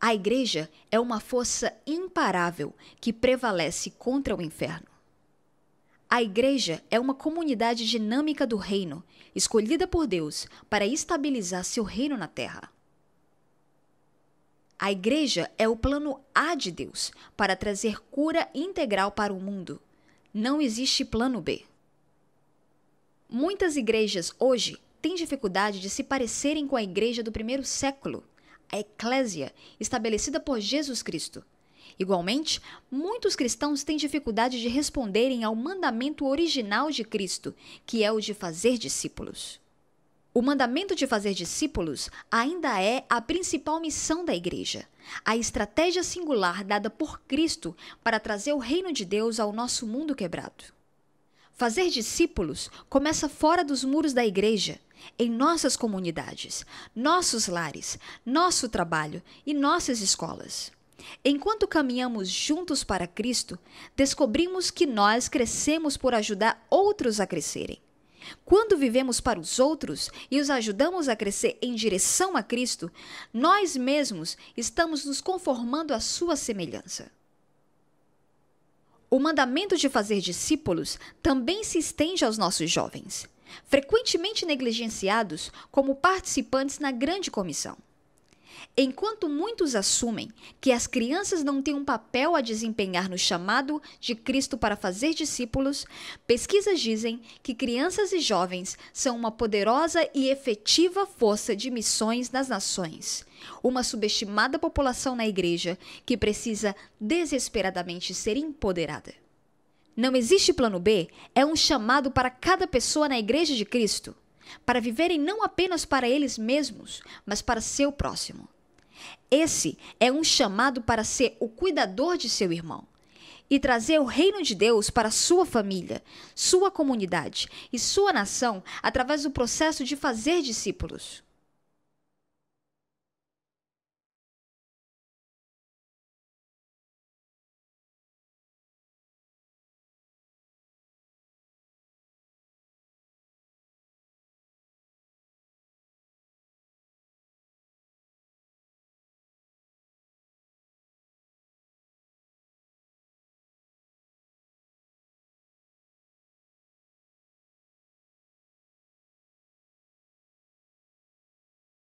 A igreja é uma força imparável que prevalece contra o inferno. A igreja é uma comunidade dinâmica do reino, escolhida por Deus para estabilizar seu reino na terra. A igreja é o plano A de Deus para trazer cura integral para o mundo. Não existe plano B. Muitas igrejas hoje têm dificuldade de se parecerem com a igreja do primeiro século a eclésia, estabelecida por Jesus Cristo. Igualmente, muitos cristãos têm dificuldade de responderem ao mandamento original de Cristo, que é o de fazer discípulos. O mandamento de fazer discípulos ainda é a principal missão da igreja, a estratégia singular dada por Cristo para trazer o reino de Deus ao nosso mundo quebrado. Fazer discípulos começa fora dos muros da igreja, em nossas comunidades, nossos lares, nosso trabalho e nossas escolas. Enquanto caminhamos juntos para Cristo, descobrimos que nós crescemos por ajudar outros a crescerem. Quando vivemos para os outros e os ajudamos a crescer em direção a Cristo, nós mesmos estamos nos conformando à sua semelhança. O mandamento de fazer discípulos também se estende aos nossos jovens, frequentemente negligenciados como participantes na grande comissão. Enquanto muitos assumem que as crianças não têm um papel a desempenhar no chamado de Cristo para fazer discípulos, pesquisas dizem que crianças e jovens são uma poderosa e efetiva força de missões nas nações. Uma subestimada população na igreja que precisa desesperadamente ser empoderada. Não existe plano B é um chamado para cada pessoa na igreja de Cristo para viverem não apenas para eles mesmos, mas para seu próximo. Esse é um chamado para ser o cuidador de seu irmão e trazer o reino de Deus para sua família, sua comunidade e sua nação através do processo de fazer discípulos.